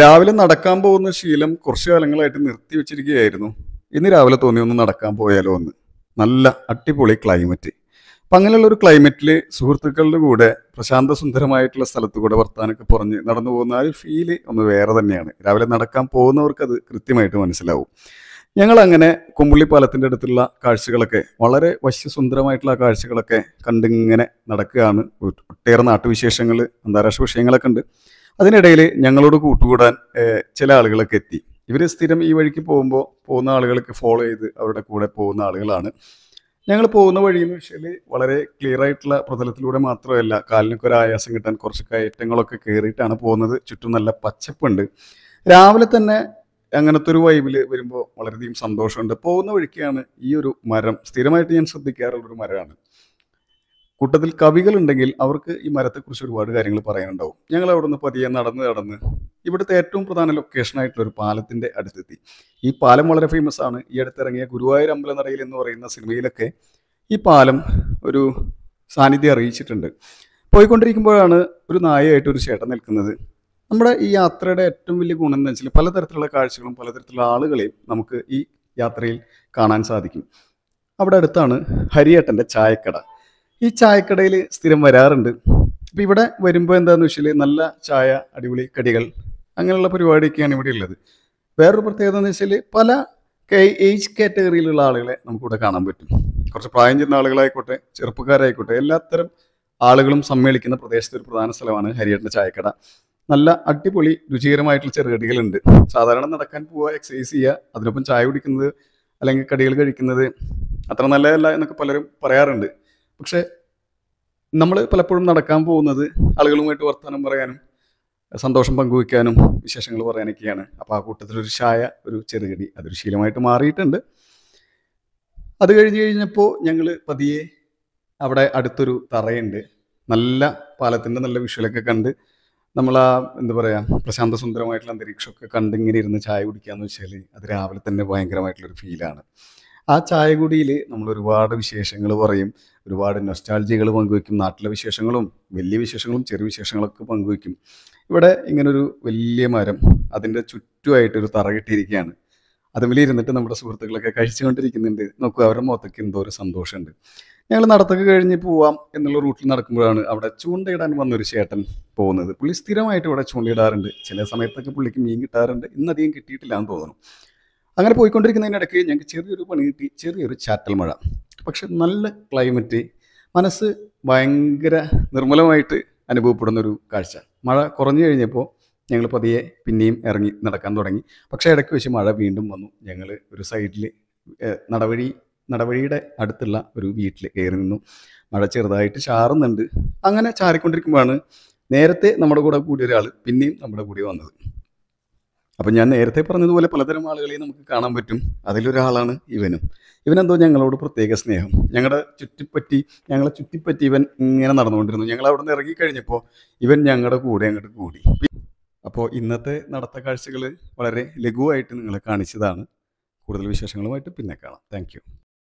രാവിലെ നടക്കാൻ പോകുന്ന ശീലം കുറച്ച് കാലങ്ങളായിട്ട് നിർത്തി വെച്ചിരിക്കുകയായിരുന്നു ഇന്ന് രാവിലെ തോന്നി ഒന്ന് നടക്കാൻ പോയാലോ എന്ന് നല്ല അടിപൊളി ക്ലൈമറ്റ് അപ്പം അങ്ങനെയുള്ള ഒരു ക്ലൈമറ്റിൽ സുഹൃത്തുക്കളുടെ കൂടെ പ്രശാന്ത സുന്ദരമായിട്ടുള്ള സ്ഥലത്ത് കൂടെ വർത്താനൊക്കെ പറഞ്ഞ് നടന്നു പോകുന്ന ആ ഒരു ഫീല് ഒന്ന് വേറെ തന്നെയാണ് രാവിലെ നടക്കാൻ പോകുന്നവർക്ക് അത് കൃത്യമായിട്ട് മനസ്സിലാവും ഞങ്ങൾ അങ്ങനെ കുമ്പുള്ളിപ്പാലത്തിൻ്റെ അടുത്തുള്ള കാഴ്ചകളൊക്കെ വളരെ വശ്യസുന്ദരമായിട്ടുള്ള കാഴ്ചകളൊക്കെ കണ്ടിങ്ങനെ നടക്കുകയാണ് ഒട്ടേറെ നാട്ടുവിശേഷങ്ങൾ അന്താരാഷ്ട്ര വിഷയങ്ങളൊക്കെ ഉണ്ട് അതിനിടയിൽ ഞങ്ങളോട് കൂട്ടുകൂടാൻ ചില ആളുകളൊക്കെ എത്തി ഇവർ സ്ഥിരം ഈ വഴിക്ക് പോകുമ്പോൾ പോകുന്ന ആളുകളൊക്കെ ഫോളോ ചെയ്ത് അവരുടെ കൂടെ പോകുന്ന ആളുകളാണ് ഞങ്ങൾ പോകുന്ന വഴി എന്ന് വെച്ചാൽ വളരെ ക്ലിയർ ആയിട്ടുള്ള പ്രതലത്തിലൂടെ മാത്രമല്ല കാലിനൊക്കെ ഒരു ആയാസം കിട്ടാൻ കുറച്ച് കയറ്റങ്ങളൊക്കെ കയറിയിട്ടാണ് പോകുന്നത് ചുറ്റും നല്ല പച്ചപ്പുണ്ട് രാവിലെ തന്നെ അങ്ങനത്തെ ഒരു വൈബിൽ വരുമ്പോൾ വളരെയധികം സന്തോഷമുണ്ട് പോകുന്ന വഴിക്കാണ് ഈ ഒരു മരം സ്ഥിരമായിട്ട് ഞാൻ ശ്രദ്ധിക്കാറുള്ളൊരു ഒരു മരമാണ് കൂട്ടത്തിൽ കവികൾ ഉണ്ടെങ്കിൽ അവർക്ക് ഈ മരത്തെക്കുറിച്ച് ഒരുപാട് കാര്യങ്ങൾ പറയാനുണ്ടാവും ഞങ്ങൾ അവിടെ നിന്ന് പതിയെ നടന്ന് നടന്ന് ഇവിടുത്തെ ഏറ്റവും പ്രധാന ലൊക്കേഷൻ ആയിട്ടുള്ള ഒരു പാലത്തിന്റെ അടുത്തെത്തി ഈ പാലം വളരെ ഫേമസ് ആണ് ഈ അടുത്തിറങ്ങിയ ഗുരുവായൂർ അമ്പലനടയിൽ എന്ന് പറയുന്ന സിനിമയിലൊക്കെ ഈ പാലം ഒരു സാന്നിധ്യം അറിയിച്ചിട്ടുണ്ട് പോയിക്കൊണ്ടിരിക്കുമ്പോഴാണ് ഒരു നായയായിട്ട് ഒരു ചേട്ടൻ നിൽക്കുന്നത് നമ്മുടെ ഈ യാത്രയുടെ ഏറ്റവും വലിയ ഗുണം എന്ന് വെച്ചാൽ പലതരത്തിലുള്ള കാഴ്ചകളും പലതരത്തിലുള്ള ആളുകളെയും നമുക്ക് ഈ യാത്രയിൽ കാണാൻ സാധിക്കും അവിടെ അടുത്താണ് ഹരിയേട്ടൻ്റെ ചായക്കട ഈ ചായക്കടയിൽ സ്ഥിരം വരാറുണ്ട് അപ്പം ഇവിടെ വരുമ്പോൾ എന്താണെന്ന് വെച്ചാൽ നല്ല ചായ അടിപൊളി കടികൾ അങ്ങനെയുള്ള പരിപാടിയൊക്കെയാണ് ഇവിടെ ഉള്ളത് വേറൊരു പ്രത്യേകത എന്ന് വെച്ചാൽ പല ഏജ് കാറ്റഗറിയിലുള്ള ആളുകളെ നമുക്കിവിടെ കാണാൻ പറ്റും കുറച്ച് പ്രായം ചെന്ന ആളുകളായിക്കോട്ടെ ചെറുപ്പക്കാരായിക്കോട്ടെ എല്ലാത്തരം ആളുകളും സമ്മേളിക്കുന്ന പ്രദേശത്തെ ഒരു പ്രധാന സ്ഥലമാണ് ഹരിയേട്ടൻ്റെ ചായക്കട നല്ല അടിപൊളി രുചികരമായിട്ടുള്ള ചെറുകടികളുണ്ട് സാധാരണ നടക്കാൻ പോവുക എക്സസൈസ് ചെയ്യുക അതിനൊപ്പം ചായ കുടിക്കുന്നത് അല്ലെങ്കിൽ കടികൾ കഴിക്കുന്നത് അത്ര നല്ലതല്ല എന്നൊക്കെ പലരും പറയാറുണ്ട് പക്ഷേ നമ്മൾ പലപ്പോഴും നടക്കാൻ പോകുന്നത് ആളുകളുമായിട്ട് വർത്തമാനം പറയാനും സന്തോഷം പങ്കുവയ്ക്കാനും വിശേഷങ്ങൾ പറയാനൊക്കെയാണ് അപ്പോൾ ആ കൂട്ടത്തിലൊരു ഷായ ഒരു ചെറുകടി അതൊരു ശീലമായിട്ട് മാറിയിട്ടുണ്ട് അത് കഴിഞ്ഞ് കഴിഞ്ഞപ്പോൾ ഞങ്ങൾ പതിയെ അവിടെ അടുത്തൊരു തറയുണ്ട് നല്ല പാലത്തിൻ്റെ നല്ല വിഷ്വലൊക്കെ കണ്ട് നമ്മൾ ആ എന്താ പറയുക പ്രശാന്ത സുന്ദരമായിട്ടുള്ള അന്തരീക്ഷമൊക്കെ കണ്ടിങ്ങനെ ഇരുന്ന് ചായ എന്ന് വെച്ചാൽ അത് രാവിലെ തന്നെ ഭയങ്കരമായിട്ടുള്ളൊരു ഫീലാണ് ആ ചായകുടിയിൽ നമ്മൾ ഒരുപാട് വിശേഷങ്ങൾ പറയും ഒരുപാട് നൊസ്റ്റാൾജികൾ പങ്കുവയ്ക്കും നാട്ടിലെ വിശേഷങ്ങളും വലിയ വിശേഷങ്ങളും ചെറിയ വിശേഷങ്ങളൊക്കെ പങ്കുവയ്ക്കും ഇവിടെ ഇങ്ങനൊരു വലിയ മരം അതിൻ്റെ ചുറ്റുമായിട്ടൊരു ഒരു തറ കെട്ടിയിരിക്കുകയാണ് അതുമിലി ഇരുന്നിട്ട് നമ്മുടെ സുഹൃത്തുക്കളൊക്കെ കഴിച്ചുകൊണ്ടിരിക്കുന്നുണ്ട് നോക്കൂ അവരുടെ മുഖത്തേക്ക് എന്തോ ഒരു സന്തോഷമുണ്ട് ഞങ്ങൾ നടത്തൊക്കെ കഴിഞ്ഞ് പോവാം എന്നുള്ള റൂട്ടിൽ നടക്കുമ്പോഴാണ് അവിടെ ചൂണ്ടയിടാൻ വന്നൊരു ചേട്ടൻ പോകുന്നത് പുള്ളി സ്ഥിരമായിട്ട് ഇവിടെ ചൂണ്ടയിടാറുണ്ട് ചില സമയത്തൊക്കെ പുള്ളിക്ക് മീൻ കിട്ടാറുണ്ട് ഇന്നധികം കിട്ടിയിട്ടില്ല എന്ന് തോന്നുന്നു അങ്ങനെ ഇടയ്ക്ക് ഞങ്ങൾക്ക് ചെറിയൊരു പണി കിട്ടി ചെറിയൊരു ചാറ്റൽ മഴ പക്ഷെ നല്ല ക്ലൈമറ്റ് മനസ്സ് ഭയങ്കര നിർമ്മലമായിട്ട് അനുഭവപ്പെടുന്നൊരു കാഴ്ച മഴ കുറഞ്ഞു കഴിഞ്ഞപ്പോൾ ഞങ്ങൾ പതിയെ പിന്നെയും ഇറങ്ങി നടക്കാൻ തുടങ്ങി പക്ഷേ ഇടയ്ക്ക് വെച്ച് മഴ വീണ്ടും വന്നു ഞങ്ങൾ ഒരു സൈഡിൽ നടവഴി നടവഴിയുടെ അടുത്തുള്ള ഒരു വീട്ടിൽ കയറി നിന്നു മഴ ചെറുതായിട്ട് ചാറുന്നുണ്ട് അങ്ങനെ ചാറിക്കൊണ്ടിരിക്കുമ്പോഴാണ് നേരത്തെ നമ്മുടെ കൂടെ കൂടിയ ഒരാൾ പിന്നെയും നമ്മുടെ കൂടി വന്നത് അപ്പം ഞാൻ നേരത്തെ പറഞ്ഞതുപോലെ പലതരം ആളുകളെ നമുക്ക് കാണാൻ പറ്റും അതിലൊരാളാണ് ഇവനും ഇവനെന്തോ ഞങ്ങളോട് പ്രത്യേക സ്നേഹം ഞങ്ങളുടെ ചുറ്റിപ്പറ്റി ഞങ്ങളെ ചുറ്റിപ്പറ്റി ഇവൻ ഇങ്ങനെ നടന്നുകൊണ്ടിരുന്നു ഞങ്ങൾ അവിടെ നിന്ന് ഇറങ്ങിക്കഴിഞ്ഞപ്പോൾ ഇവൻ ഞങ്ങളുടെ കൂടെ അങ്ങോട്ട് കൂടി അപ്പോൾ ഇന്നത്തെ നടത്ത കാഴ്ചകൾ വളരെ ലഘുവായിട്ട് നിങ്ങളെ കാണിച്ചതാണ് കൂടുതൽ വിശേഷങ്ങളുമായിട്ട് പിന്നെ കാണാം താങ്ക്